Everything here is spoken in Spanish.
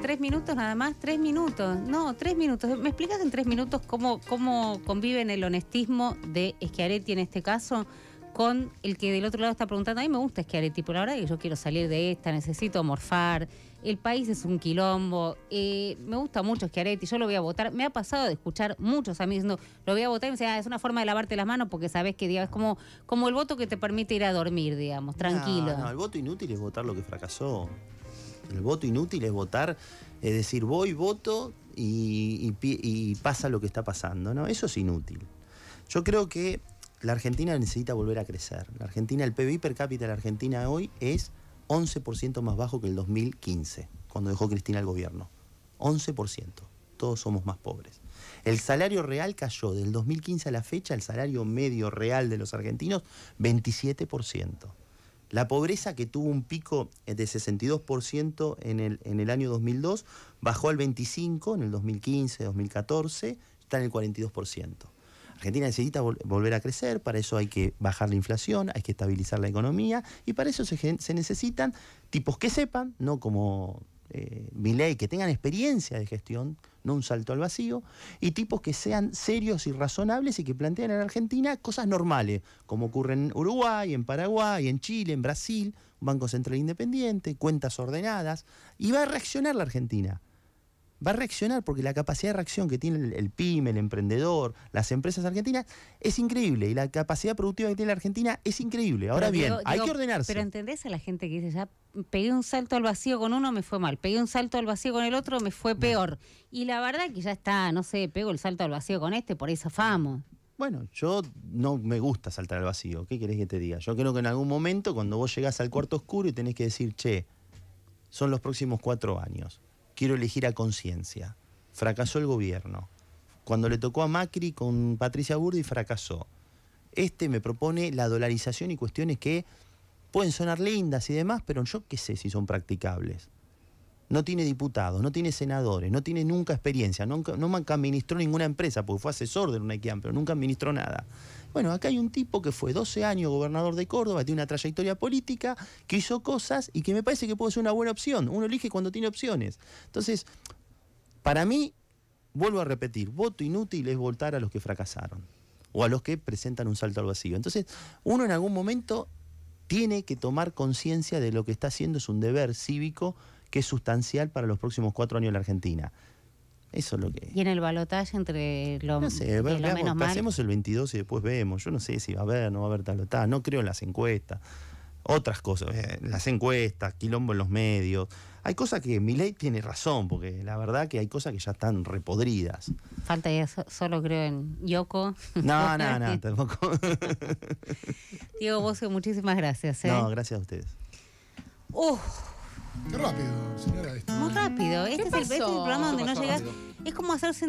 tres minutos nada más, tres minutos. No, tres minutos. ¿Me explicas en tres minutos cómo, cómo conviven el honestismo de Schiaretti en este caso con el que del otro lado está preguntando? A mí me gusta Schiaretti, por ahora que yo quiero salir de esta, necesito morfar, el país es un quilombo, eh, me gusta mucho Schiaretti, yo lo voy a votar. Me ha pasado de escuchar muchos a mí diciendo, lo voy a votar y me ah, es una forma de lavarte las manos porque sabes que, es como, como el voto que te permite ir a dormir, digamos, tranquilo. no, el voto inútil es votar lo que fracasó. El voto inútil es votar, es decir, voy, voto y, pasa lo que está pasando, ¿no? Eso es inútil. Yo creo que la Argentina necesita volver a crecer. La Argentina, el PBI per cápita de la Argentina hoy es 11% más bajo que el 2015, cuando dejó Cristina el gobierno. 11%. Todos somos más pobres. El salario real cayó del 2015 a la fecha, el salario medio real de los argentinos, 27%. La pobreza que tuvo un pico de 62% en el, en el año 2002 bajó al 25% en el 2015, 2014, está en el 42%. Argentina necesita volver a crecer, para eso hay que bajar la inflación, hay que estabilizar la economía y para eso se, necesitan tipos que sepan, no como eh, que tengan experiencia de gestión no un salto al vacío, y tipos que sean serios y razonables y que planteen en Argentina cosas normales, como ocurre en Uruguay, en Paraguay, en Chile, en Brasil, Banco Central Independiente, cuentas ordenadas, y va a reaccionar la Argentina va a reaccionar porque la capacidad de reacción que tiene el, PYME, el emprendedor, las empresas argentinas es increíble y la capacidad productiva que tiene la Argentina es increíble. Ahora bien, hay que ordenarse. Pero entendés a la gente que dice, ya pegué un salto al vacío con uno, me fue mal, pegué un salto al vacío con el otro, me fue peor. Y la verdad que ya está, no sé, pego el salto al vacío con este, por eso famo. Bueno, yo no me gusta saltar al vacío. ¿Qué querés que te diga? Yo creo que en algún momento, cuando vos llegás al cuarto oscuro y tenés que decir, che, son los próximos cuatro años quiero elegir a conciencia. Fracasó el gobierno. Cuando le tocó a Macri con Patricia Burdi, fracasó. Este me propone la dolarización y cuestiones que pueden sonar lindas y demás, pero yo qué sé si son practicables no tiene diputados, no tiene senadores, no tiene nunca experiencia, no administró ninguna empresa, porque fue asesor de una empresa, pero nunca administró nada. Bueno, acá hay un tipo que fue 12 años gobernador de Córdoba, tiene una trayectoria política, que hizo cosas y que me parece que puede ser una buena opción. Uno elige cuando tiene opciones. Entonces, para mí, vuelvo a repetir, voto inútil es votar a los que fracasaron o a los que presentan un salto al vacío. Entonces, uno en algún momento tiene que tomar conciencia de lo que está haciendo, es un deber cívico que es sustancial para los próximos cuatro años en la Argentina. Eso es lo que... Y en el balotaje entre los... no sé, Hacemos el 22 y después vemos. Yo no sé si va a haber, no va a haber tal, No creo en las encuestas. Otras cosas, eh, las encuestas, quilombo en los medios. Hay cosas que Milei tiene razón, porque la verdad que hay cosas que ya están repodridas. Falta ya solo creo en Yoko. No, no, no, tampoco. Diego Bosco, muchísimas gracias. Eh. No, gracias a ustedes. ¡Uf! Qué rápido, señora. Muy rápido. Este es, el, este programa donde no llegas. Es como sentir.